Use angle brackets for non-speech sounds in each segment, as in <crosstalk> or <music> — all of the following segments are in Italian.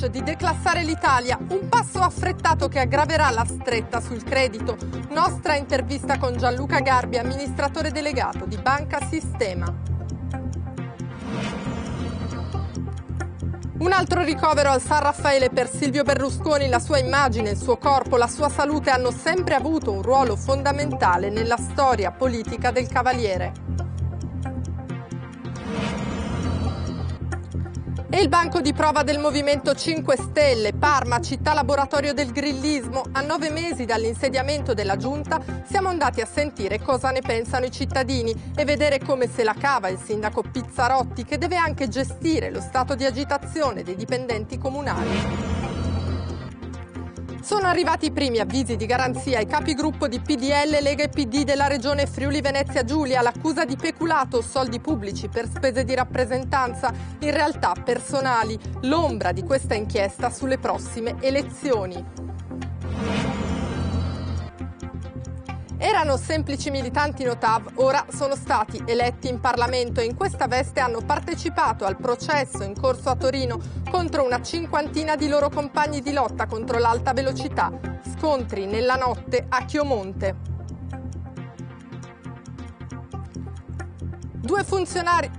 Bush di declassare l'Italia, un passo affrettato che aggraverà la stretta sul credito. Nostra intervista con Gianluca Garbi, amministratore delegato di Banca Sistema. Un altro ricovero al San Raffaele per Silvio Berlusconi, la sua immagine, il suo corpo, la sua salute hanno sempre avuto un ruolo fondamentale nella storia politica del Cavaliere. E il banco di prova del Movimento 5 Stelle, Parma, città laboratorio del grillismo, a nove mesi dall'insediamento della giunta siamo andati a sentire cosa ne pensano i cittadini e vedere come se la cava il sindaco Pizzarotti che deve anche gestire lo stato di agitazione dei dipendenti comunali. Sono arrivati i primi avvisi di garanzia ai capigruppo di PDL, Lega e PD della regione Friuli Venezia Giulia. L'accusa di peculato, soldi pubblici per spese di rappresentanza, in realtà personali. L'ombra di questa inchiesta sulle prossime elezioni. Erano semplici militanti Notav, ora sono stati eletti in Parlamento e in questa veste hanno partecipato al processo in corso a Torino contro una cinquantina di loro compagni di lotta contro l'alta velocità. Scontri nella notte a Chiomonte. Due funzionari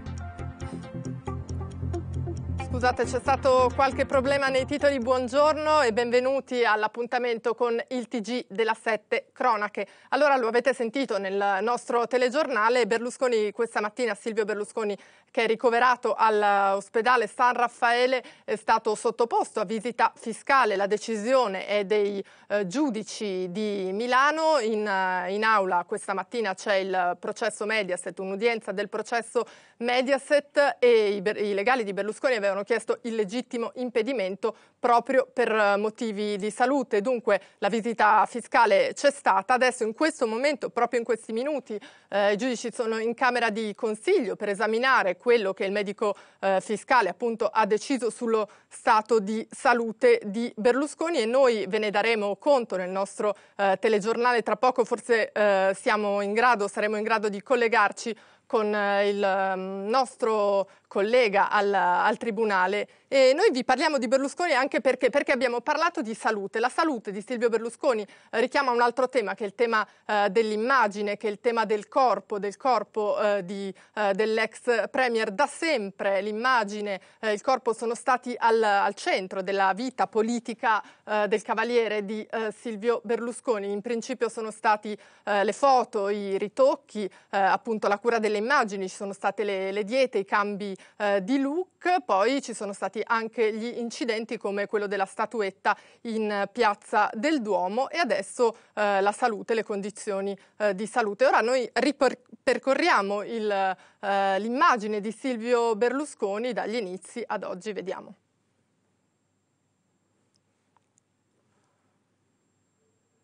Scusate, c'è stato qualche problema nei titoli. Buongiorno e benvenuti all'appuntamento con il TG della Sette Cronache. Allora, lo avete sentito nel nostro telegiornale, Berlusconi questa mattina, Silvio Berlusconi che è ricoverato all'ospedale San Raffaele è stato sottoposto a visita fiscale. La decisione è dei eh, giudici di Milano. In, eh, in aula questa mattina c'è il processo Mediaset, un'udienza del processo Mediaset e i, i legali di Berlusconi avevano chiesto chiesto il legittimo impedimento proprio per eh, motivi di salute. Dunque la visita fiscale c'è stata, adesso in questo momento, proprio in questi minuti, eh, i giudici sono in Camera di Consiglio per esaminare quello che il medico eh, fiscale appunto ha deciso sullo stato di salute di Berlusconi e noi ve ne daremo conto nel nostro eh, telegiornale tra poco, forse eh, siamo in grado, saremo in grado di collegarci con eh, il ehm, nostro collega al, al Tribunale e noi vi parliamo di Berlusconi anche anche perché, perché, abbiamo parlato di salute. La salute di Silvio Berlusconi eh, richiama un altro tema che è il tema eh, dell'immagine, che è il tema del corpo, del corpo eh, di, eh, dell'ex Premier. Da sempre l'immagine e eh, il corpo sono stati al, al centro della vita politica eh, del cavaliere di Silvio Berlusconi. In principio sono stati le foto, i ritocchi, appunto la cura delle immagini, ci sono state le, le diete, i cambi di look, poi ci sono stati anche gli incidenti come come quello della statuetta in piazza del Duomo e adesso eh, la salute, le condizioni eh, di salute. Ora noi ripercorriamo il, eh, l'immagine di Silvio Berlusconi dagli inizi ad oggi, vediamo.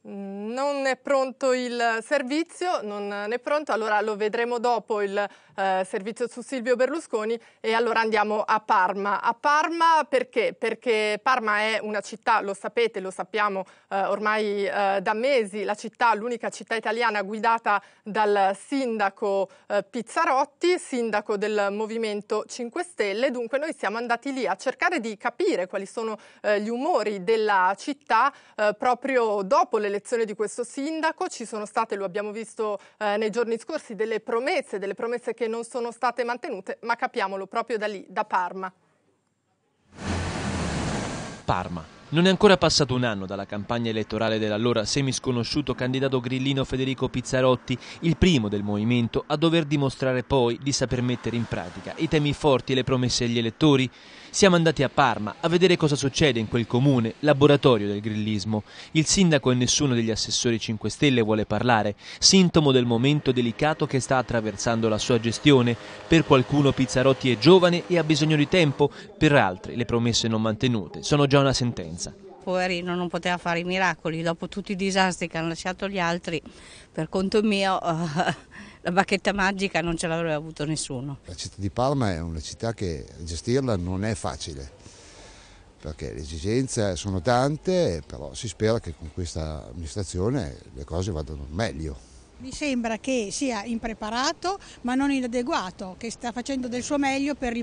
Mm, non è pronto il servizio, non è pronto, allora lo vedremo dopo il eh, servizio su Silvio Berlusconi e allora andiamo a Parma. A Parma perché? Perché Parma è una città, lo sapete, lo sappiamo eh, ormai eh, da mesi, la città, l'unica città italiana guidata dal sindaco eh, Pizzarotti, sindaco del Movimento 5 Stelle, dunque noi siamo andati lì a cercare di capire quali sono eh, gli umori della città eh, proprio dopo l'elezione l'elezione di questo sindaco, ci sono state, lo abbiamo visto eh, nei giorni scorsi, delle promesse, delle promesse che non sono state mantenute, ma capiamolo proprio da lì, da Parma. Parma. Non è ancora passato un anno dalla campagna elettorale dell'allora semisconosciuto candidato grillino Federico Pizzarotti, il primo del movimento a dover dimostrare poi di saper mettere in pratica i temi forti e le promesse agli elettori. Siamo andati a Parma a vedere cosa succede in quel comune, laboratorio del grillismo. Il sindaco e nessuno degli assessori 5 Stelle vuole parlare, sintomo del momento delicato che sta attraversando la sua gestione. Per qualcuno Pizzarotti è giovane e ha bisogno di tempo, per altri le promesse non mantenute sono già una sentenza poverino non poteva fare i miracoli dopo tutti i disastri che hanno lasciato gli altri per conto mio <laughs> la bacchetta magica non ce l'avrebbe avuto nessuno. La città di Parma è una città che gestirla non è facile, perché le esigenze sono tante, però si spera che con questa amministrazione le cose vadano meglio. Mi sembra che sia impreparato ma non inadeguato, che sta facendo del suo meglio per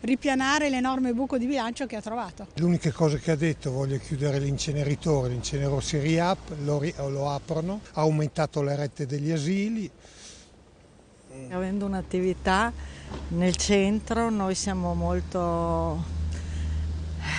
ripianare l'enorme buco di bilancio che ha trovato. L'unica cosa che ha detto voglio chiudere l'inceneritore, l'inceneritore si riap, lo, lo aprono, ha aumentato le rette degli asili, Avendo un'attività nel centro noi siamo molto...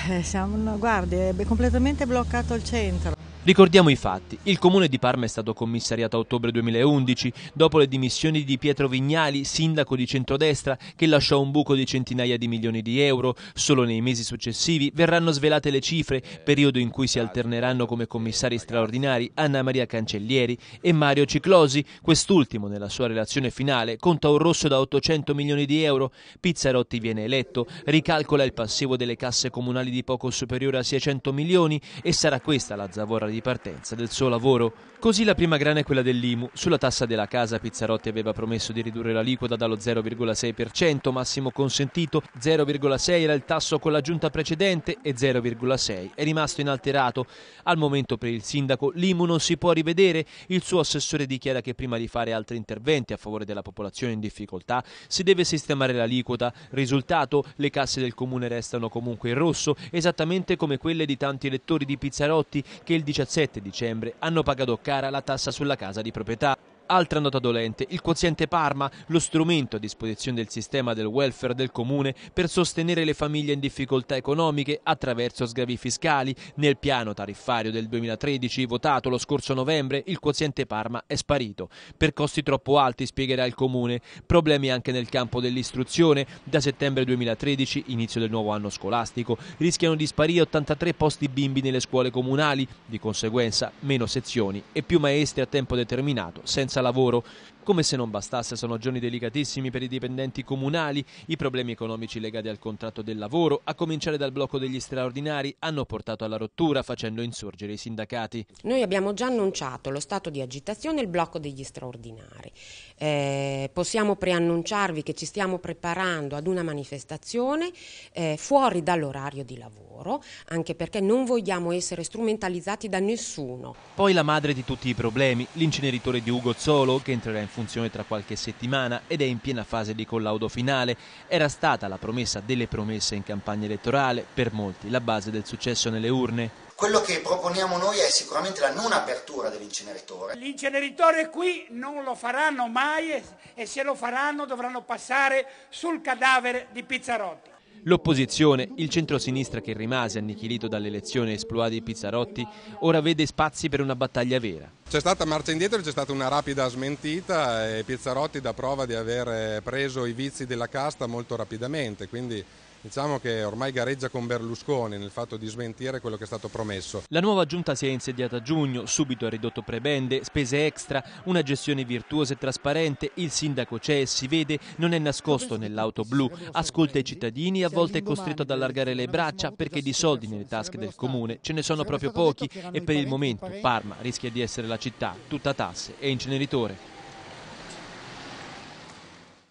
Eh, siamo, guardi, è completamente bloccato il centro. Ricordiamo i fatti, il comune di Parma è stato commissariato a ottobre 2011 dopo le dimissioni di Pietro Vignali, sindaco di centrodestra, che lasciò un buco di centinaia di milioni di euro. Solo nei mesi successivi verranno svelate le cifre, periodo in cui si alterneranno come commissari straordinari Anna Maria Cancellieri e Mario Ciclosi. Quest'ultimo, nella sua relazione finale, conta un rosso da 800 milioni di euro. Pizzarotti viene eletto, ricalcola il passivo delle casse comunali di poco superiore a 600 milioni e sarà questa la zavorra di di partenza del suo lavoro Così la prima grana è quella dell'IMU. Sulla tassa della casa Pizzarotti aveva promesso di ridurre l'aliquota dallo 0,6% massimo consentito, 0,6 era il tasso con l'aggiunta precedente e 0,6 è rimasto inalterato. Al momento per il sindaco l'IMU non si può rivedere, il suo assessore dichiara che prima di fare altri interventi a favore della popolazione in difficoltà si deve sistemare l'aliquota. Risultato, le casse del comune restano comunque in rosso, esattamente come quelle di tanti elettori di Pizzarotti che il 17 dicembre hanno pagato casa cara la tassa sulla casa di proprietà. Altra nota dolente, il quoziente Parma, lo strumento a disposizione del sistema del welfare del comune per sostenere le famiglie in difficoltà economiche attraverso sgravi fiscali. Nel piano tariffario del 2013 votato lo scorso novembre, il quoziente Parma è sparito. Per costi troppo alti, spiegherà il comune, problemi anche nel campo dell'istruzione. Da settembre 2013, inizio del nuovo anno scolastico, rischiano di sparire 83 posti bimbi nelle scuole comunali, di conseguenza meno sezioni e più maestri a tempo determinato senza senza lavoro come se non bastasse, sono giorni delicatissimi per i dipendenti comunali. I problemi economici legati al contratto del lavoro, a cominciare dal blocco degli straordinari, hanno portato alla rottura facendo insorgere i sindacati. Noi abbiamo già annunciato lo stato di agitazione e il blocco degli straordinari. Eh, possiamo preannunciarvi che ci stiamo preparando ad una manifestazione eh, fuori dall'orario di lavoro, anche perché non vogliamo essere strumentalizzati da nessuno. Poi la madre di tutti i problemi, l'inceneritore di Ugo Zolo, che entrerà in funzione tra qualche settimana ed è in piena fase di collaudo finale. Era stata la promessa delle promesse in campagna elettorale, per molti la base del successo nelle urne. Quello che proponiamo noi è sicuramente la non apertura dell'inceneritore. L'inceneritore qui non lo faranno mai e se lo faranno dovranno passare sul cadavere di Pizzarotti. L'opposizione, il centrosinistra che rimase annichilito dall'elezione esploa di Pizzarotti, ora vede spazi per una battaglia vera. C'è stata marcia indietro, c'è stata una rapida smentita e Pizzarotti dà prova di aver preso i vizi della casta molto rapidamente, quindi diciamo che ormai gareggia con Berlusconi nel fatto di smentire quello che è stato promesso. La nuova giunta si è insediata a giugno, subito ha ridotto prebende, spese extra, una gestione virtuosa e trasparente, il sindaco c'è si vede, non è nascosto nell'auto blu, ascolta i cittadini, e a volte è costretto ad allargare le braccia perché di soldi nelle tasche del comune ce ne sono proprio pochi e per il momento Parma rischia di essere la città tutta tasse e inceneritore.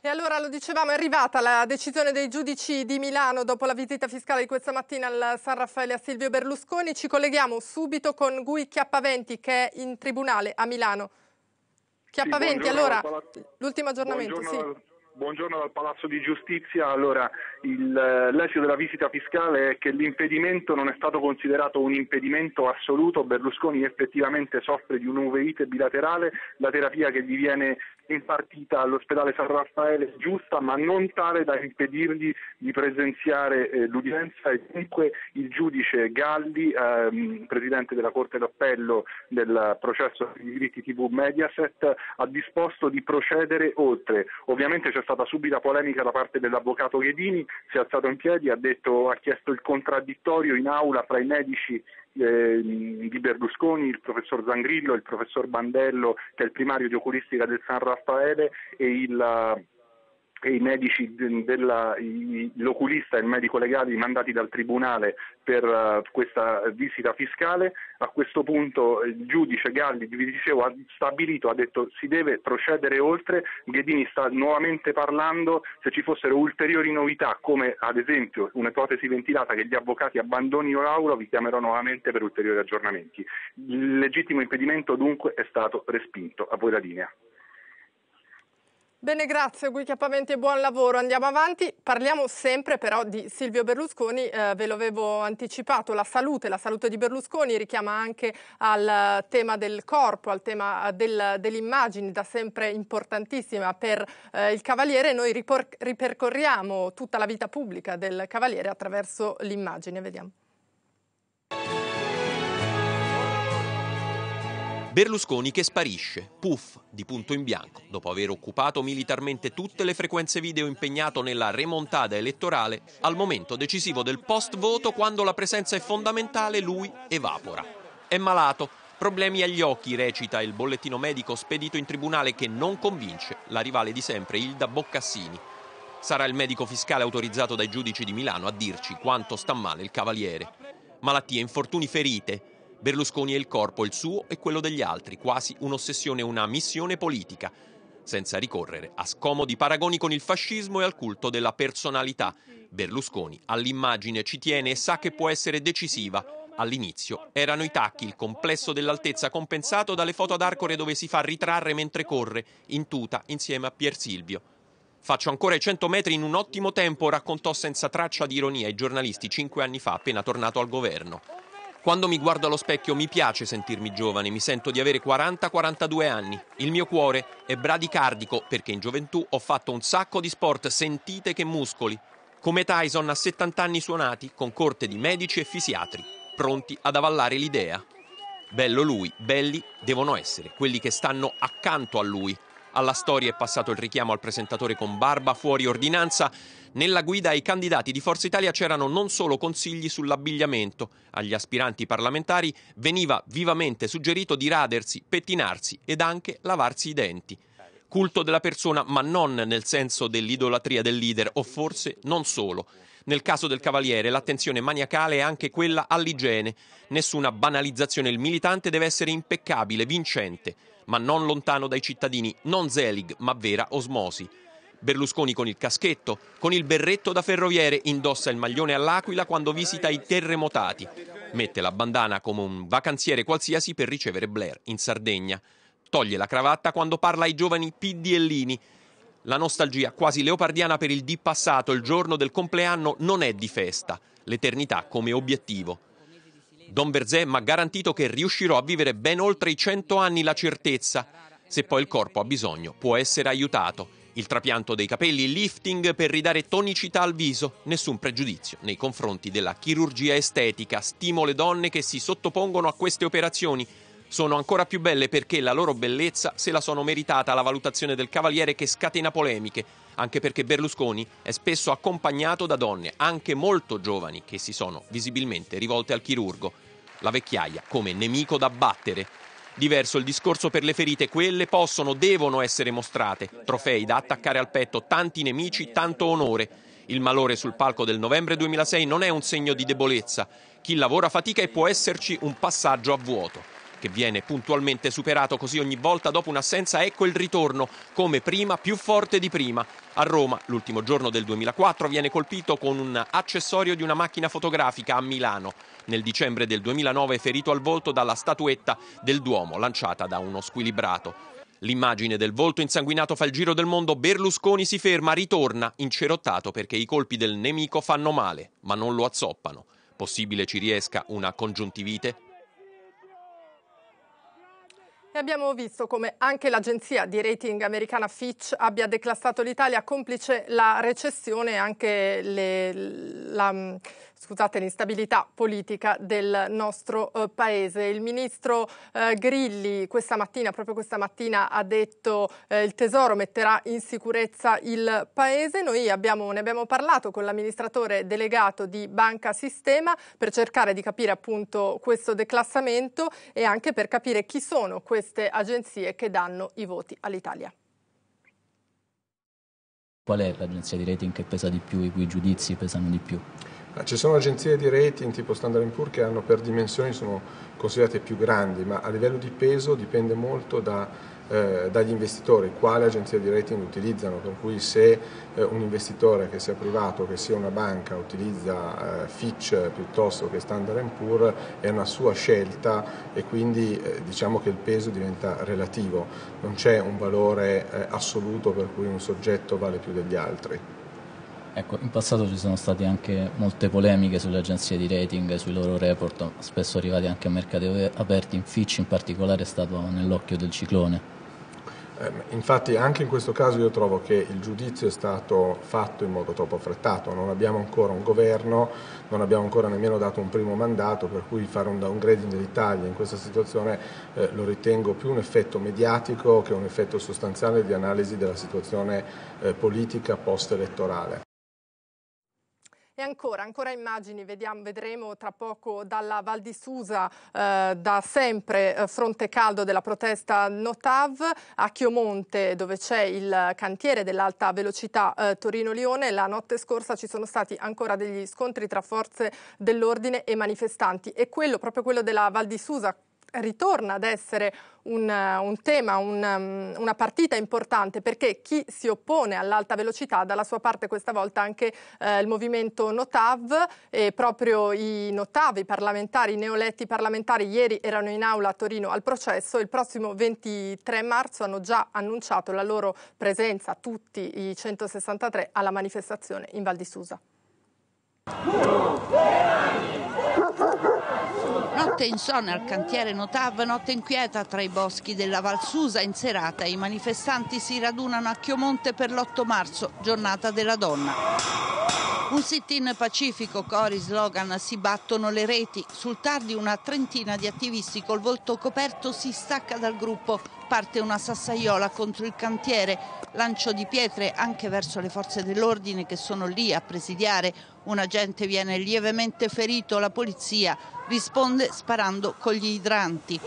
E allora lo dicevamo, è arrivata la decisione dei giudici di Milano dopo la visita fiscale di questa mattina al San Raffaele a Silvio Berlusconi. Ci colleghiamo subito con Gui Chiappaventi che è in tribunale a Milano. Chiappaventi, sì, allora, l'ultimo aggiornamento. Buongiorno, sì. buongiorno dal Palazzo di Giustizia. Allora, il, eh, l'esito della visita fiscale è che l'impedimento non è stato considerato un impedimento assoluto, Berlusconi effettivamente soffre di un'uveite bilaterale, la terapia che gli viene impartita all'ospedale San Raffaele è giusta ma non tale da impedirgli di presenziare eh, l'udienza e dunque il giudice Galli, ehm, presidente della Corte d'Appello del processo di diritti TV Mediaset, ha disposto di procedere oltre. Ovviamente c'è stata subita polemica da parte dell'avvocato Ghedini si è alzato in piedi, ha, detto, ha chiesto il contraddittorio in aula fra i medici eh, di Berlusconi, il professor Zangrillo, il professor Bandello, che è il primario di oculistica del San Raffaele, e il e i medici della, l'oculista e il medico legale mandati dal tribunale per eh, questa visita fiscale, a questo punto il giudice Galli, vi dicevo, ha stabilito, ha detto si deve procedere oltre, Ghedini sta nuovamente parlando, se ci fossero ulteriori novità come ad esempio un'ipotesi ventilata che gli avvocati abbandonino l'aula vi chiamerò nuovamente per ulteriori aggiornamenti. Il legittimo impedimento dunque è stato respinto. A voi la linea. Bene, grazie, Gui Chiappaventi e buon lavoro. Andiamo avanti. Parliamo sempre però di Silvio Berlusconi, eh, ve avevo anticipato, la salute, la salute di Berlusconi richiama anche al tema del corpo, al tema eh, del, dell'immagine, da sempre importantissima per eh, il Cavaliere. Noi ripercorriamo tutta la vita pubblica del Cavaliere attraverso l'immagine. Vediamo. Berlusconi che sparisce, puff, di punto in bianco, dopo aver occupato militarmente tutte le frequenze video impegnato nella remontata elettorale, al momento decisivo del post-voto, quando la presenza è fondamentale, lui evapora. È malato, Problemi agli occhi, recita il bollettino medico spedito in tribunale che non convince la rivale di sempre, Ilda Boccassini. Sarà il medico fiscale autorizzato dai giudici di Milano a dirci quanto sta male il cavaliere. Malattie, infortuni, ferite, Berlusconi è il corpo, il suo e quello degli altri, quasi un'ossessione, una missione politica, senza ricorrere a scomodi paragoni con il fascismo e al culto della personalità. Berlusconi all'immagine ci tiene e sa che può essere decisiva. All'inizio erano i tacchi, il complesso dell'altezza compensato dalle foto ad arcore dove si fa ritrarre mentre corre, in tuta, insieme a Pier Silvio. Faccio ancora i 100 metri in un ottimo tempo, raccontò senza traccia di ironia ai giornalisti cinque anni fa, appena tornato al governo. Quando mi guardo allo specchio mi piace sentirmi giovane, mi sento di avere 40-42 anni. Il mio cuore è bradicardico perché in gioventù ho fatto un sacco di sport, sentite che muscoli. Come Tyson a 70 anni suonati, con corte di medici e fisiatri, pronti ad avallare l'idea. Bello lui, belli devono essere quelli che stanno accanto a lui, alla storia è passato il richiamo al presentatore con barba fuori ordinanza. Nella guida ai candidati di Forza Italia c'erano non solo consigli sull'abbigliamento, agli aspiranti parlamentari veniva vivamente suggerito di radersi, pettinarsi ed anche lavarsi i denti. Culto della persona, ma non nel senso dell'idolatria del leader, o forse non solo. Nel caso del Cavaliere l'attenzione maniacale è anche quella all'igiene. Nessuna banalizzazione, il militante deve essere impeccabile, vincente ma non lontano dai cittadini, non Zelig, ma vera osmosi. Berlusconi con il caschetto, con il berretto da ferroviere, indossa il maglione all'aquila quando visita i terremotati. Mette la bandana come un vacanziere qualsiasi per ricevere Blair in Sardegna. Toglie la cravatta quando parla ai giovani PDLini. La nostalgia quasi leopardiana per il di passato, il giorno del compleanno, non è di festa, l'eternità come obiettivo. Don Berzè mi ha garantito che riuscirò a vivere ben oltre i 100 anni la certezza. Se poi il corpo ha bisogno, può essere aiutato. Il trapianto dei capelli, il lifting per ridare tonicità al viso, nessun pregiudizio nei confronti della chirurgia estetica. Stimo le donne che si sottopongono a queste operazioni sono ancora più belle perché la loro bellezza se la sono meritata alla valutazione del cavaliere che scatena polemiche, anche perché Berlusconi è spesso accompagnato da donne, anche molto giovani, che si sono visibilmente rivolte al chirurgo. La vecchiaia come nemico da battere. Diverso il discorso per le ferite, quelle possono, devono essere mostrate, trofei da attaccare al petto, tanti nemici, tanto onore. Il malore sul palco del novembre 2006 non è un segno di debolezza. Chi lavora fatica e può esserci un passaggio a vuoto che viene puntualmente superato così ogni volta dopo un'assenza, ecco il ritorno, come prima, più forte di prima. A Roma, l'ultimo giorno del 2004, viene colpito con un accessorio di una macchina fotografica a Milano. Nel dicembre del 2009 è ferito al volto dalla statuetta del Duomo lanciata da uno squilibrato. L'immagine del volto insanguinato fa il giro del mondo, Berlusconi si ferma, ritorna, incerottato perché i colpi del nemico fanno male, ma non lo azzoppano. Possibile ci riesca una congiuntivite? E abbiamo visto come anche l'agenzia di rating americana Fitch abbia declassato l'Italia complice la recessione e anche le, la, scusate, l'instabilità politica del nostro eh, paese. Il ministro eh, Grilli questa mattina, proprio questa mattina, ha detto eh, il Tesoro metterà in sicurezza il paese. Noi abbiamo, ne abbiamo parlato con l'amministratore delegato di Banca Sistema per cercare di capire appunto questo declassamento e anche per capire chi sono queste agenzie che danno i voti all'Italia. Qual è l'agenzia di rating che pesa di più, i cui giudizi pesano di più? Ah, ci sono agenzie di rating tipo Standard Poor's che hanno per dimensioni sono considerate più grandi, ma a livello di peso dipende molto da, eh, dagli investitori, quale agenzia di rating utilizzano, per cui se eh, un investitore che sia privato, che sia una banca, utilizza eh, Fitch piuttosto che Standard Poor's è una sua scelta e quindi eh, diciamo che il peso diventa relativo, non c'è un valore eh, assoluto per cui un soggetto vale più degli altri. Ecco, in passato ci sono state anche molte polemiche sulle agenzie di rating, sui loro report, spesso arrivati anche a mercati aperti, in Fitch in particolare è stato nell'occhio del ciclone. Ehm, infatti anche in questo caso io trovo che il giudizio è stato fatto in modo troppo affrettato, non abbiamo ancora un governo, non abbiamo ancora nemmeno dato un primo mandato, per cui fare un downgrading dell'Italia in questa situazione eh, lo ritengo più un effetto mediatico che un effetto sostanziale di analisi della situazione eh, politica post-elettorale. E ancora, ancora immagini, vediamo, vedremo tra poco dalla Val di Susa, eh, da sempre eh, fronte caldo della protesta Notav, a Chiomonte dove c'è il cantiere dell'alta velocità eh, Torino-Lione. La notte scorsa ci sono stati ancora degli scontri tra forze dell'ordine e manifestanti e quello, proprio quello della Val di Susa, ritorna ad essere un, eh, un tema, un, mm, una partita importante perché chi si oppone all'alta velocità, dalla sua parte questa volta anche eh, il movimento Notav e proprio i Notav, i parlamentari, i neoletti parlamentari ieri erano in aula a Torino al processo il prossimo 23 marzo hanno già annunciato la loro presenza, tutti i 163, alla manifestazione in Val di Susa. Uno, Notte insonne al cantiere Notav, notte inquieta tra i boschi della Valsusa in serata. I manifestanti si radunano a Chiomonte per l'8 marzo, giornata della donna. Un sit-in pacifico, cori, slogan, si battono le reti. Sul tardi una trentina di attivisti col volto coperto si stacca dal gruppo. Parte una sassaiola contro il cantiere, lancio di pietre anche verso le forze dell'ordine che sono lì a presidiare. Un agente viene lievemente ferito, la polizia risponde sparando con gli idranti.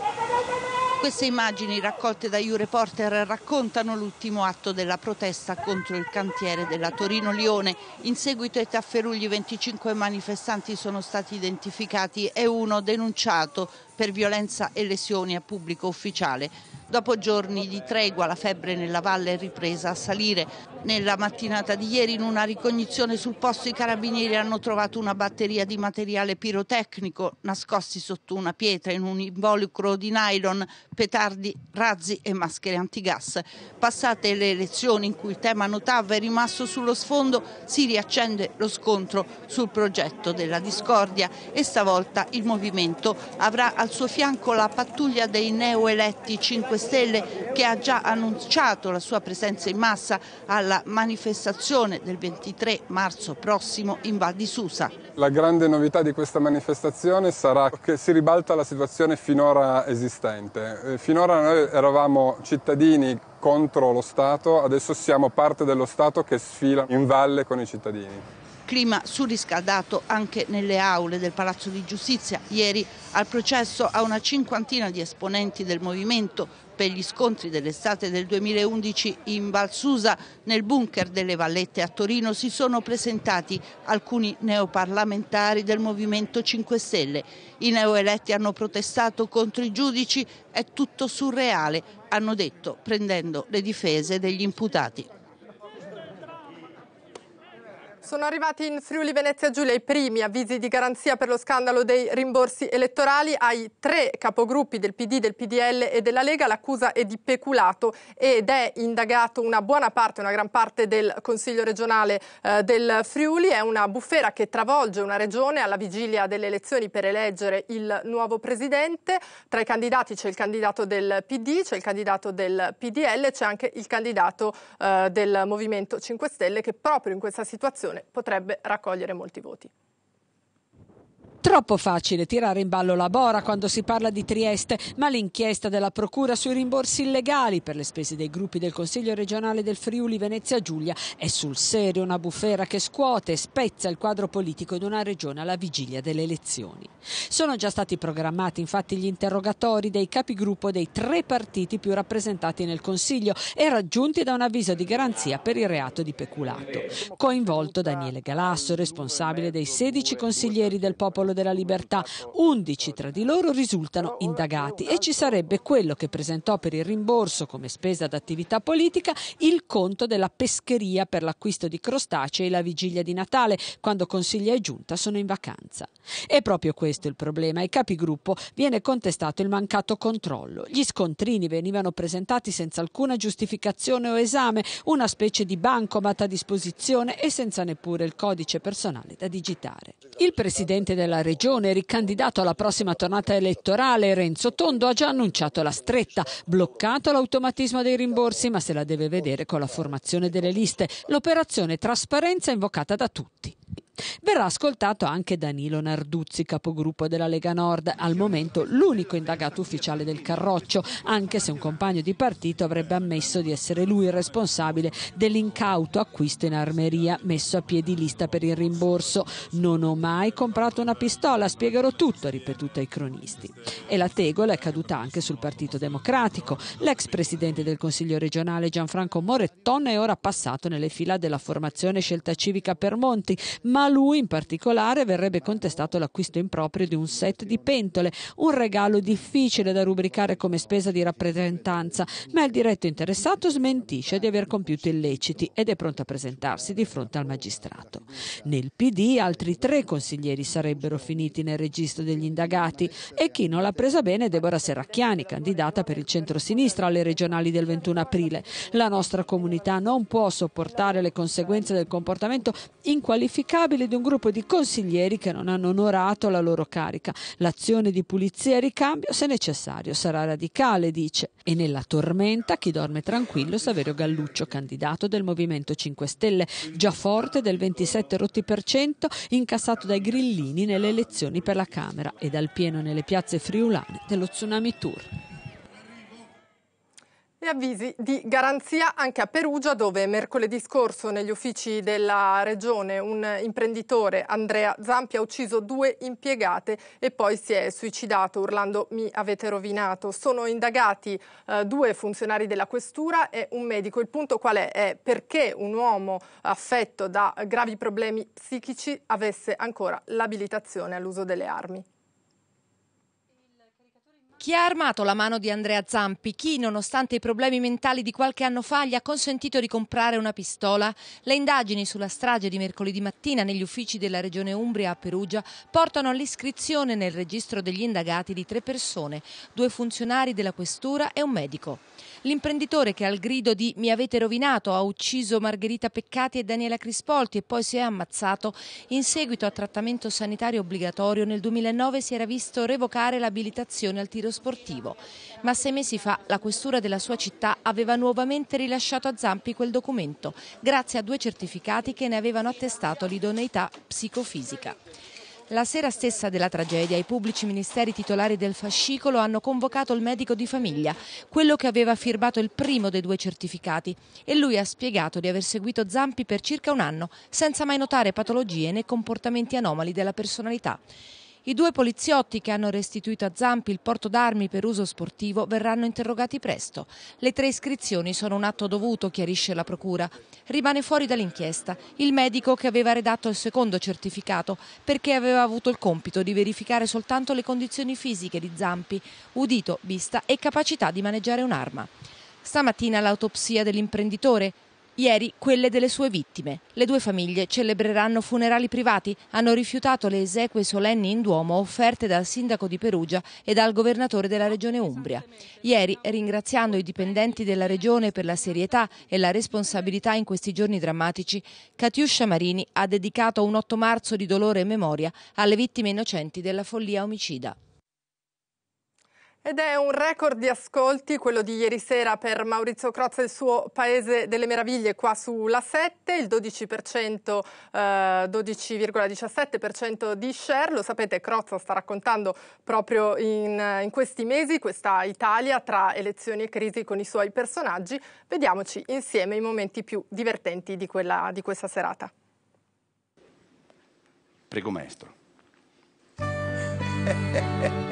Queste immagini raccolte da U-Reporter raccontano l'ultimo atto della protesta contro il cantiere della Torino-Lione. In seguito ai tafferugli 25 manifestanti sono stati identificati e uno denunciato per violenza e lesioni a pubblico ufficiale. Dopo giorni di tregua la febbre nella valle è ripresa a salire. Nella mattinata di ieri in una ricognizione sul posto i carabinieri hanno trovato una batteria di materiale pirotecnico nascosti sotto una pietra in un involucro di nylon, petardi, razzi e maschere antigas. Passate le elezioni in cui il tema Notava è rimasto sullo sfondo, si riaccende lo scontro sul progetto della discordia e stavolta il movimento avrà a al suo fianco la pattuglia dei neoeletti 5 Stelle che ha già annunciato la sua presenza in massa alla manifestazione del 23 marzo prossimo in Val di Susa. La grande novità di questa manifestazione sarà che si ribalta la situazione finora esistente. Eh, finora noi eravamo cittadini contro lo Stato, adesso siamo parte dello Stato che sfila in valle con i cittadini clima surriscaldato anche nelle aule del Palazzo di Giustizia. Ieri al processo a una cinquantina di esponenti del movimento per gli scontri dell'estate del 2011 in Valsusa, nel bunker delle Vallette a Torino, si sono presentati alcuni neoparlamentari del Movimento 5 Stelle. I neoeletti hanno protestato contro i giudici, è tutto surreale, hanno detto, prendendo le difese degli imputati. Sono arrivati in Friuli Venezia Giulia i primi avvisi di garanzia per lo scandalo dei rimborsi elettorali ai tre capogruppi del PD, del PDL e della Lega. L'accusa è di peculato ed è indagato una buona parte, una gran parte del Consiglio regionale eh, del Friuli. È una bufera che travolge una regione alla vigilia delle elezioni per eleggere il nuovo presidente. Tra i candidati c'è il candidato del PD, c'è il candidato del PDL, e c'è anche il candidato eh, del Movimento 5 Stelle che proprio in questa situazione coalizione potrebbe raccogliere molti voti. Troppo facile tirare in ballo la Bora quando si parla di Trieste, ma l'inchiesta della Procura sui rimborsi illegali per le spese dei gruppi del Consiglio regionale del Friuli Venezia Giulia è sul serio una bufera che scuote e spezza il quadro politico di una regione alla vigilia delle elezioni. Sono già stati programmati infatti gli interrogatori dei capigruppo dei tre partiti più rappresentati nel Consiglio e raggiunti da un avviso di garanzia per il reato di peculato. Coinvolto Daniele Galasso, responsabile dei 16 consiglieri del popolo della Libertà. 11 tra di loro risultano indagati e ci sarebbe quello che presentò per il rimborso come spesa d'attività politica il conto della pescheria per l'acquisto di crostacei la vigilia di Natale, quando Consiglia e Giunta sono in vacanza. È proprio questo il problema. Ai capigruppo viene contestato il mancato controllo. Gli scontrini venivano presentati senza alcuna giustificazione o esame, una specie di bancomat a disposizione e senza neppure il codice personale da digitare. Il presidente della regione, ricandidato alla prossima tornata elettorale, Renzo Tondo, ha già annunciato la stretta, bloccato l'automatismo dei rimborsi, ma se la deve vedere con la formazione delle liste, l'operazione trasparenza invocata da tutti. Verrà ascoltato anche Danilo Narduzzi, capogruppo della Lega Nord, al momento l'unico indagato ufficiale del Carroccio, anche se un compagno di partito avrebbe ammesso di essere lui il responsabile dell'incauto acquisto in armeria messo a piedi lista per il rimborso. Non ho mai comprato una pistola, spiegherò tutto, ripetuto ai cronisti. E la tegola è caduta anche sul Partito Democratico. L'ex presidente del Consiglio regionale Gianfranco Moretton è ora passato nelle fila della formazione Scelta Civica per Monti, ma a lui in particolare verrebbe contestato l'acquisto improprio di un set di pentole, un regalo difficile da rubricare come spesa di rappresentanza, ma il diretto interessato smentisce di aver compiuto illeciti ed è pronto a presentarsi di fronte al magistrato. Nel PD altri tre consiglieri sarebbero finiti nel registro degli indagati e chi non l'ha presa bene è Deborah Serracchiani, candidata per il centro-sinistra alle regionali del 21 aprile. La nostra comunità non può sopportare le conseguenze del comportamento inqualificabile responsabili di un gruppo di consiglieri che non hanno onorato la loro carica. L'azione di pulizia e ricambio, se necessario, sarà radicale, dice. E nella tormenta chi dorme tranquillo Saverio Galluccio, candidato del Movimento 5 Stelle, già forte del 27 rotti per cento, incassato dai grillini nelle elezioni per la Camera e dal pieno nelle piazze friulane dello Tsunami Tour. E avvisi di garanzia anche a Perugia dove mercoledì scorso negli uffici della regione un imprenditore Andrea Zampi ha ucciso due impiegate e poi si è suicidato urlando mi avete rovinato. Sono indagati eh, due funzionari della questura e un medico. Il punto qual è? È perché un uomo affetto da gravi problemi psichici avesse ancora l'abilitazione all'uso delle armi. Chi ha armato la mano di Andrea Zampi, chi nonostante i problemi mentali di qualche anno fa gli ha consentito di comprare una pistola, le indagini sulla strage di mercoledì mattina negli uffici della Regione Umbria a Perugia portano all'iscrizione nel registro degli indagati di tre persone, due funzionari della questura e un medico. L'imprenditore che al grido di mi avete rovinato ha ucciso Margherita Peccati e Daniela Crispolti e poi si è ammazzato in seguito a trattamento sanitario obbligatorio nel 2009 si era visto revocare l'abilitazione al tiro sportivo. Ma sei mesi fa la questura della sua città aveva nuovamente rilasciato a Zampi quel documento, grazie a due certificati che ne avevano attestato l'idoneità psicofisica. La sera stessa della tragedia i pubblici ministeri titolari del fascicolo hanno convocato il medico di famiglia, quello che aveva firmato il primo dei due certificati, e lui ha spiegato di aver seguito Zampi per circa un anno, senza mai notare patologie né comportamenti anomali della personalità. I due poliziotti che hanno restituito a Zampi il porto d'armi per uso sportivo verranno interrogati presto. Le tre iscrizioni sono un atto dovuto, chiarisce la Procura. Rimane fuori dall'inchiesta il medico che aveva redatto il secondo certificato perché aveva avuto il compito di verificare soltanto le condizioni fisiche di Zampi, udito, vista e capacità di maneggiare un'arma. Stamattina l'autopsia dell'imprenditore Ieri quelle delle sue vittime. Le due famiglie celebreranno funerali privati, hanno rifiutato le esequie solenni in Duomo offerte dal sindaco di Perugia e dal governatore della regione Umbria. Ieri, ringraziando i dipendenti della regione per la serietà e la responsabilità in questi giorni drammatici, Catiuscia Marini ha dedicato un 8 marzo di dolore e memoria alle vittime innocenti della follia omicida. Ed è un record di ascolti, quello di ieri sera per Maurizio Crozza e il suo Paese delle Meraviglie qua sulla 7, il 12%, eh, 12,17% di share. Lo sapete, Crozza sta raccontando proprio in, in questi mesi questa Italia tra elezioni e crisi con i suoi personaggi. Vediamoci insieme i momenti più divertenti di, quella, di questa serata. Prego maestro. <laughs>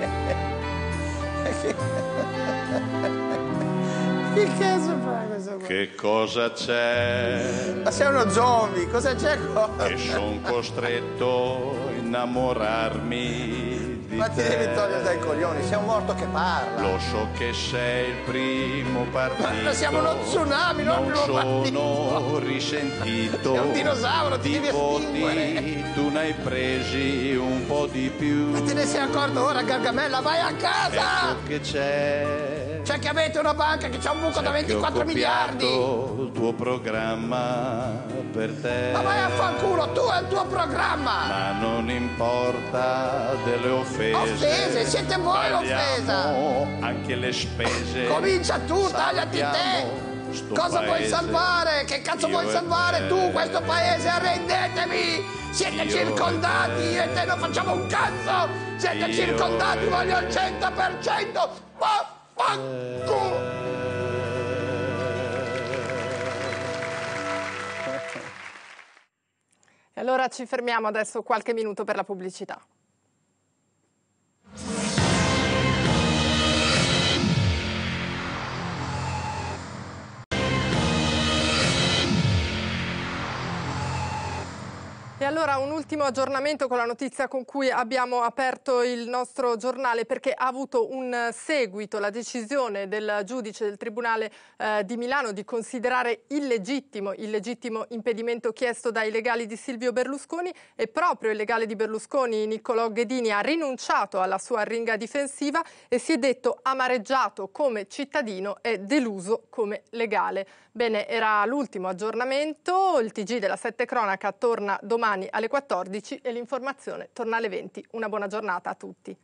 Che cazzo fa questo qua? Che cosa c'è? Ma sei uno zombie, cosa c'è qua? Che sono costretto a innamorarmi di Ma te. Ma ti devi togliere dai coglioni, sei un morto che parla. Lo so che sei il primo partito. Ma siamo uno tsunami, non, non sono partito. risentito. È un dinosauro, ti, ti devi estinguere. tu ne hai presi un po' di più. Ma te ne sei accorto ora, Gargamella? Vai a casa! Ecco che c'è. C'è che avete una banca che c'ha un buco da 24 miliardi. il tuo programma per te. Ma vai a fanculo, tu e il tuo programma! Ma non importa delle offese. Offese, siete voi l'offesa! Anche le spese. Comincia tu, tagliati te! Cosa paese, vuoi salvare? Che cazzo vuoi salvare tu, questo paese? Arrendetevi! Siete circondati, io e te non facciamo un cazzo! Siete circondati, voglio il 100%! Eh. Vaffanculo! E allora ci fermiamo adesso qualche minuto per la pubblicità. E allora un ultimo aggiornamento con la notizia con cui abbiamo aperto il nostro giornale perché ha avuto un seguito la decisione del giudice del Tribunale eh, di Milano di considerare illegittimo il legittimo impedimento chiesto dai legali di Silvio Berlusconi e proprio il legale di Berlusconi Niccolò Ghedini ha rinunciato alla sua ringa difensiva e si è detto amareggiato come cittadino e deluso come legale. Bene, era l'ultimo aggiornamento, il TG della Sette Cronaca torna domani domani alle 14 e l'informazione torna alle 20. Una buona giornata a tutti.